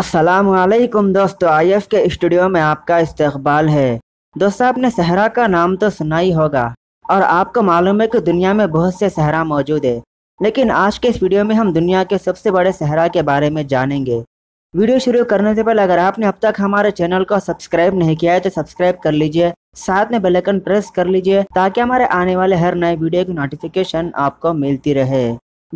असलकुम दोस्तों I F के स्टूडियो में आपका इस्तबाल है दोस्तों आपने सहरा का नाम तो सुना ही होगा और आपको मालूम है कि दुनिया में बहुत से सहरा मौजूद है लेकिन आज के इस वीडियो में हम दुनिया के सबसे बड़े सहरा के बारे में जानेंगे वीडियो शुरू करने से पहले अगर आपने अब तक हमारे चैनल को सब्सक्राइब नहीं किया है तो सब्सक्राइब कर लीजिए साथ में बेलकन प्रेस कर लीजिए ताकि हमारे आने वाले हर नए वीडियो की नोटिफिकेशन आपको मिलती रहे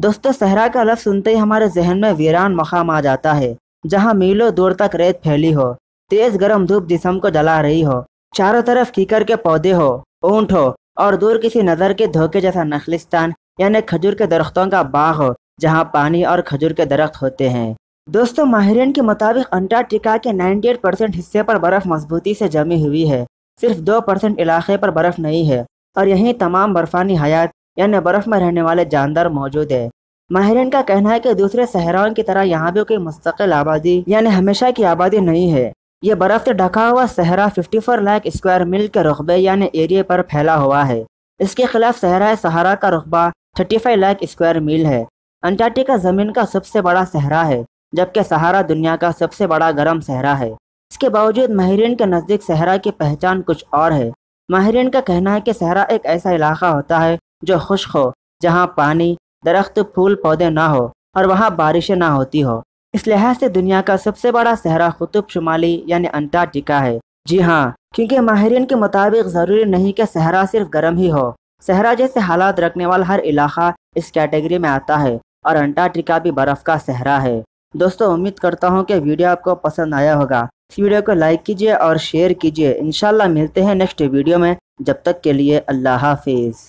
दोस्तों सहरा का लफ्ज़ सुनते ही हमारे जहन में वीरान मकाम आ जाता है जहां मीलों दूर तक रेत फैली हो तेज गर्म धूप जिसम को जला रही हो चारों तरफ कीकर के पौधे हो ऊंट हो और दूर किसी नजर के धोखे जैसा नखलिस्तान यानी खजूर के दरख्तों का बाग हो जहाँ पानी और खजूर के दरख्त होते हैं दोस्तों माहरीन के मुताबिक अंटार्कटिका के 98 परसेंट हिस्से पर बर्फ मजबूती से जमी हुई है सिर्फ दो परसेंट इलाके पर बर्फ नहीं है और यहीं तमाम बर्फानी हयात यानी बर्फ में रहने वाले जानदार मौजूद है माहरीन का कहना है कि दूसरे सहराओं की तरह यहाँ भी कोई मुस्तकिल आबादी यानी हमेशा की आबादी नहीं है ये बर्फ से ढका हुआ सहरा 54 लाख स्क्वायर मील के रकबे यानी एरिए पर फैला हुआ है इसके खिलाफ सहरा सहारा का रकबा 35 लाख स्क्वायर मील है अंटार्कटिका जमीन का सबसे बड़ा सहरा है जबकि सहारा दुनिया का सबसे बड़ा गर्म सहरा है इसके बावजूद माहरीन के नज़दीक सहरा की पहचान कुछ और है माहरीन का कहना है कि सहरा एक ऐसा इलाका होता है जो खुश्क हो जहाँ पानी दरख्त फूल पौधे ना हो और वहाँ बारिशें ना होती हो इस लिहाज से दुनिया का सबसे बड़ा सहरा कुतुब शुमाली यानी अंटार्कटिका है जी हाँ क्योंकि माहरीन के मुताबिक ज़रूरी नहीं कि सहरा सिर्फ गर्म ही हो सहरा जैसे हालात रखने वाला हर इलाका इस कैटेगरी में आता है और अंटार्कटिका भी बर्फ़ का सहरा है दोस्तों उम्मीद करता हूँ कि वीडियो आपको पसंद आया होगा इस वीडियो को लाइक कीजिए और शेयर कीजिए इन मिलते हैं नेक्स्ट वीडियो में जब तक के लिए अल्लाह हाफिज़